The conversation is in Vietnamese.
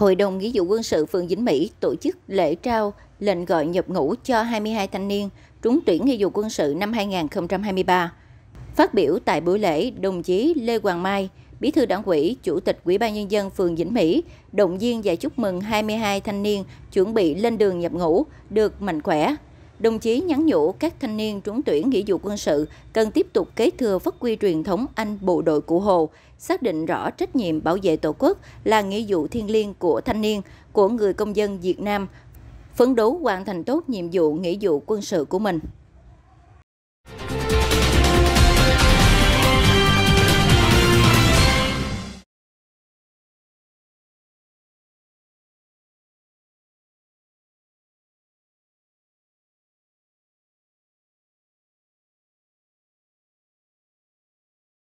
Hội đồng Nghĩa vụ quân sự phường Vĩnh Mỹ tổ chức lễ trao lệnh gọi nhập ngũ cho 22 thanh niên trúng tuyển nghĩa vụ quân sự năm 2023. Phát biểu tại buổi lễ, đồng chí Lê Hoàng Mai, Bí thư Đảng ủy, Chủ tịch Ủy ban nhân dân phường Vĩnh Mỹ, động viên và chúc mừng 22 thanh niên chuẩn bị lên đường nhập ngũ được mạnh khỏe, đồng chí nhắn nhủ các thanh niên trúng tuyển nghĩa vụ quân sự cần tiếp tục kế thừa phát huy truyền thống anh bộ đội cụ Hồ, xác định rõ trách nhiệm bảo vệ Tổ quốc là nghĩa vụ thiêng liêng của thanh niên, của người công dân Việt Nam, phấn đấu hoàn thành tốt nhiệm vụ nghĩa vụ quân sự của mình.